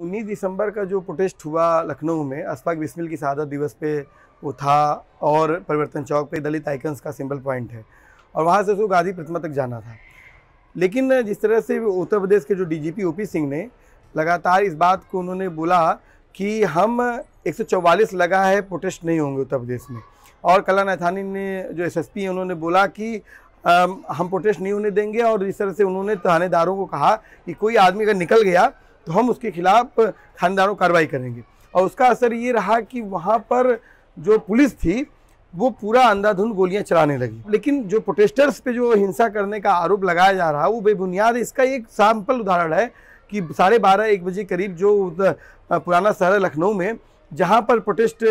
उन्नीस दिसंबर का जो प्रोटेस्ट हुआ लखनऊ में अशफाक बिस्मिल की शहादत दिवस पे वो था और परिवर्तन चौक पे दलित आइकन्स का सिंबल पॉइंट है और वहाँ से उसको गांधी प्रतिमा तक जाना था लेकिन जिस तरह से उत्तर प्रदेश के जो डीजीपी ओपी सिंह ने लगातार इस बात को उन्होंने बोला कि हम 144 लगा है प्रोटेस्ट नहीं होंगे उत्तर प्रदेश में और कला नैथानी ने जो एसएसपी हैं उन्होंने बोला कि हम प्रोटेस्ट नहीं होने देंगे और इस तरह से उन्होंने थानेदारों को कहा कि कोई आदमी अगर निकल गया तो हम उसके खिलाफ खानदानों कार्रवाई करेंगे और उसका असर ये रहा कि वहाँ पर जो पुलिस थी वो पूरा अंधाधुंध गोलियां चलाने लगी लेकिन जो प्रोटेस्टर्स पे जो हिंसा करने का आरोप लगाया जा रहा है वो बेबुनियाद इसका एक सैम्पल उदाहरण है कि साढ़े बारह एक बजे करीब जो पुराना शहर लखनऊ में जहां पर प्रोटेस्ट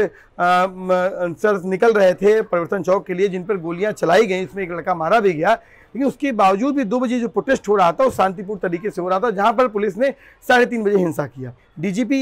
सर निकल रहे थे परिवर्तन चौक के लिए जिन पर गोलियां चलाई गई इसमें एक लड़का मारा भी गया लेकिन उसके बावजूद भी दो बजे जो प्रोटेस्ट हो रहा था वो शांतिपूर्ण तरीके से हो रहा था जहाँ पर पुलिस ने साढ़े तीन बजे हिंसा किया डीजीपी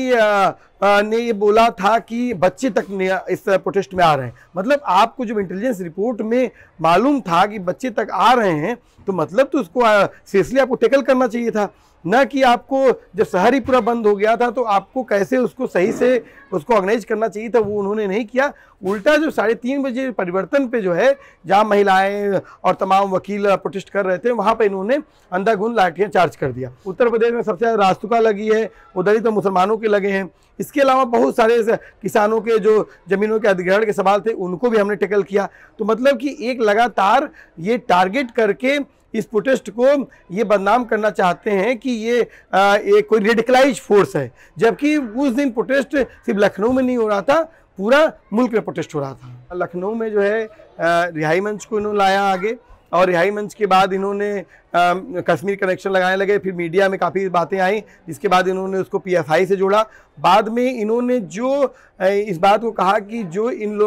ने ये बोला था कि बच्चे तक इस प्रोटेस्ट में आ रहे हैं मतलब आपको जब इंटेलिजेंस रिपोर्ट में मालूम था कि बच्चे तक आ रहे हैं तो मतलब तो उसको सीरियसली आपको टेकल करना चाहिए था न कि आपको जब शहर ही पूरा बंद हो गया था तो आपको कैसे उसको सही से उसको ऑर्गेनाइज करना चाहिए था वो उन्होंने नहीं किया उल्टा जो साढ़े तीन बजे परिवर्तन पे जो है जहाँ महिलाएं और तमाम वकील प्रोटेस्ट कर रहे थे वहाँ पर इन्होंने घुन लाठियाँ चार्ज कर दिया उत्तर प्रदेश में सबसे ज़्यादा रास्तुका लगी है वो दलित तो मुसलमानों के लगे हैं इसके अलावा बहुत सारे किसानों के जो ज़मीनों के अधिग्रहण के सवाल थे उनको भी हमने टैकल किया तो मतलब कि एक लगातार ये टारगेट करके इस प्रोटेस्ट को ये बदनाम करना चाहते हैं कि ये एक कोई रेडिकलाइज फोर्स है जबकि उस दिन प्रोटेस्ट सिर्फ लखनऊ में नहीं हो रहा था पूरा मुल्क में प्रोटेस्ट हो रहा था लखनऊ में जो है रिहाई मंच को इन्होंने लाया आगे और रिहाई मंच के बाद इन्होंने कश्मीर कनेक्शन लगाने लगे फिर मीडिया में काफ़ी बातें आई जिसके बाद इन्होंने उसको पीएफआई से जोड़ा बाद में इन्होंने जो इस बात को कहा कि जो इन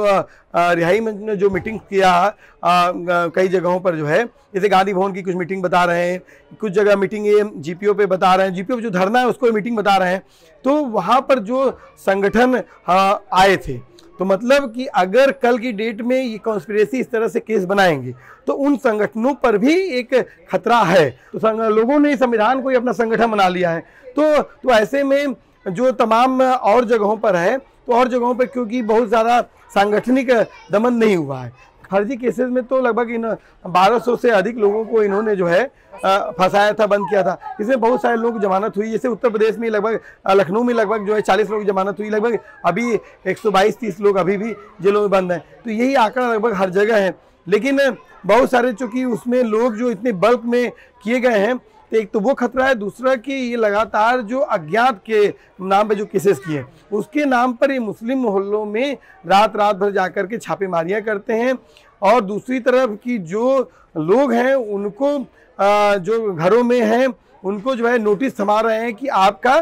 रिहाई मंच ने जो मीटिंग किया आ, कई जगहों पर जो है जैसे गांधी भवन की कुछ मीटिंग बता रहे हैं कुछ जगह मीटिंग ये जी पे बता रहे हैं जी पे जो धरना है उसको मीटिंग बता रहे हैं तो वहाँ पर जो संगठन आए थे तो मतलब कि अगर कल की डेट में ये कॉन्स्पिरेसी इस तरह से केस बनाएंगे तो उन संगठनों पर भी एक खतरा है तो लोगों ने संविधान को ही अपना संगठन बना लिया है तो, तो ऐसे में जो तमाम और जगहों पर है तो और जगहों पर क्योंकि बहुत ज़्यादा सांगठनिक दमन नहीं हुआ है फर्जी केसेस में तो लगभग बारह सौ से अधिक लोगों को इन्होंने जो है फंसाया था बंद किया था इसमें बहुत सारे लोग जमानत हुई जैसे उत्तर प्रदेश में लगभग लखनऊ में लगभग जो है चालीस लोग जमानत हुई लगभग अभी एक सौ बाईस तीस लोग अभी भी जेलों में बंद हैं तो यही आंकड़ा लगभग हर जगह है लेकिन बहुत सारे चूँकि उसमें लोग जो इतने बल्क में किए गए हैं तो एक तो वो खतरा है दूसरा कि ये लगातार जो अज्ञात के नाम पे जो केसेस किए उसके नाम पर ये मुस्लिम मोहल्लों में रात रात भर जा कर के छापेमारियाँ करते हैं और दूसरी तरफ कि जो लोग हैं उनको जो घरों में हैं उनको जो है नोटिस थमा रहे हैं कि आपका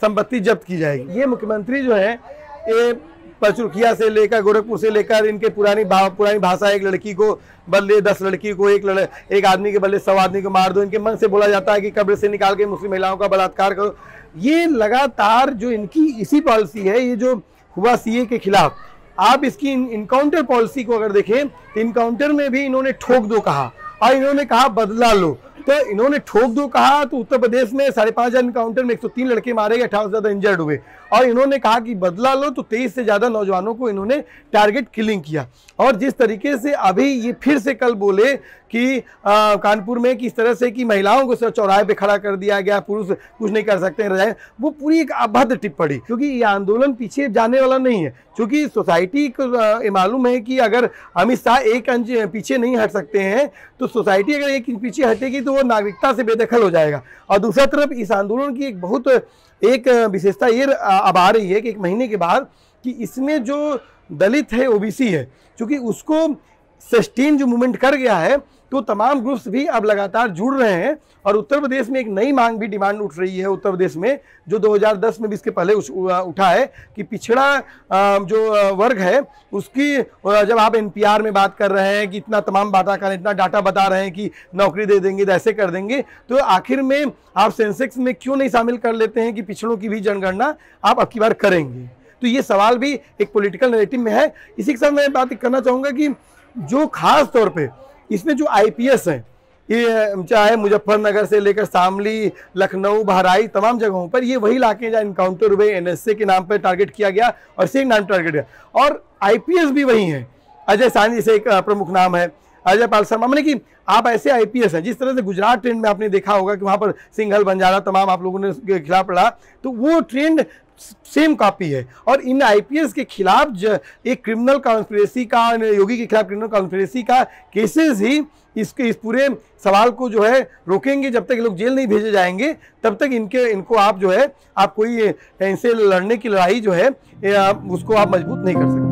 संपत्ति जब्त की जाएगी ये मुख्यमंत्री जो है ए, परचुरखिया से लेकर गोरखपुर से लेकर इनके पुरानी भा, पुरानी भाषा एक लड़की को बल्ले दस लड़की को एक लड़, एक आदमी के बल्ले सौ आदमी को मार दो इनके मन से बोला जाता है कि कब्र से निकाल के मुस्लिम महिलाओं का बलात्कार करो ये लगातार जो इनकी इसी पॉलिसी है ये जो हुआ सी के खिलाफ आप इसकी इनकाउंटर पॉलिसी को अगर देखें तो इनकाउंटर में भी इन्होंने ठोक दो कहा और इन्होंने कहा बदला लो तो इन्होंने ठोक दो कहा तो उत्तर प्रदेश में साढ़े पाँच हज़ार इनकाउंटर में एक सौ तीन लड़के मारे गए अठारह से ज़्यादा इंजर्ड हुए और इन्होंने कहा कि बदला लो तो तेईस से ज़्यादा नौजवानों को इन्होंने टारगेट किलिंग किया और जिस तरीके से अभी ये फिर से कल बोले कि कानपुर में किस तरह से कि महिलाओं को चौराहे पे खड़ा कर दिया गया पुरुष कुछ नहीं कर सकते हैं वो पूरी एक अभद्र टिप्पणी क्योंकि ये आंदोलन पीछे जाने वाला नहीं है क्योंकि सोसाइटी को ये मालूम है कि अगर अमित शाह एक अंज पीछे नहीं हट सकते हैं तो सोसाइटी अगर एक पीछे हटेगी तो वो नागरिकता से बेदखल हो जाएगा और दूसरा तरफ इस आंदोलन की एक बहुत एक विशेषता ये अब आ रही है कि एक महीने के बाद कि इसमें जो दलित है ओबीसी है क्योंकि उसको सस्टेन जो मूवमेंट कर गया है तो तमाम ग्रुप्स भी अब लगातार जुड़ रहे हैं और उत्तर प्रदेश में एक नई मांग भी डिमांड उठ रही है उत्तर प्रदेश में जो 2010 में भी इसके पहले उठा है कि पिछड़ा जो वर्ग है उसकी जब आप एनपीआर में बात कर रहे हैं कि इतना तमाम बात कर इतना डाटा बता रहे हैं कि नौकरी दे देंगे तो ऐसे कर देंगे तो आखिर में आप सेंसेक्स में क्यों नहीं शामिल कर लेते हैं कि पिछड़ों की भी जनगणना आप अब बार करेंगे तो ये सवाल भी एक पॉलिटिकल नेरेटिव में है इसी के साथ मैं बात करना चाहूँगा कि जो खास तौर पे इसमें जो आईपीएस हैं ये चाहे मुजफ्फरनगर से लेकर शामली लखनऊ बहराई तमाम जगहों पर ये वही इलाके हैं जहाँ इनकाउंटर हुए एनएसए के नाम पर टारगेट किया गया और सेम नाम टारगेट किया और आईपीएस भी वही हैं अजय सानी जैसे एक प्रमुख नाम है अजय पाल शर्मा मैंने मतलब कि आप ऐसे आईपीएस हैं जिस तरह से गुजरात ट्रेंड में आपने देखा होगा कि वहाँ पर सिंघल बंजारा तमाम आप लोगों ने खिलाफ पड़ा तो वो ट्रेंड सेम कॉपी है और इन आईपीएस के खिलाफ एक क्रिमिनल कॉन्स्परेसी का योगी के खिलाफ क्रिमिनल कॉन्स्परेसी का केसेस ही इसके इस पूरे सवाल को जो है रोकेंगे जब तक लोग जेल नहीं भेजे जाएंगे तब तक इनके इनको आप जो है आप कोई इनसे लड़ने की लड़ाई जो है उसको आप मजबूत नहीं कर सकते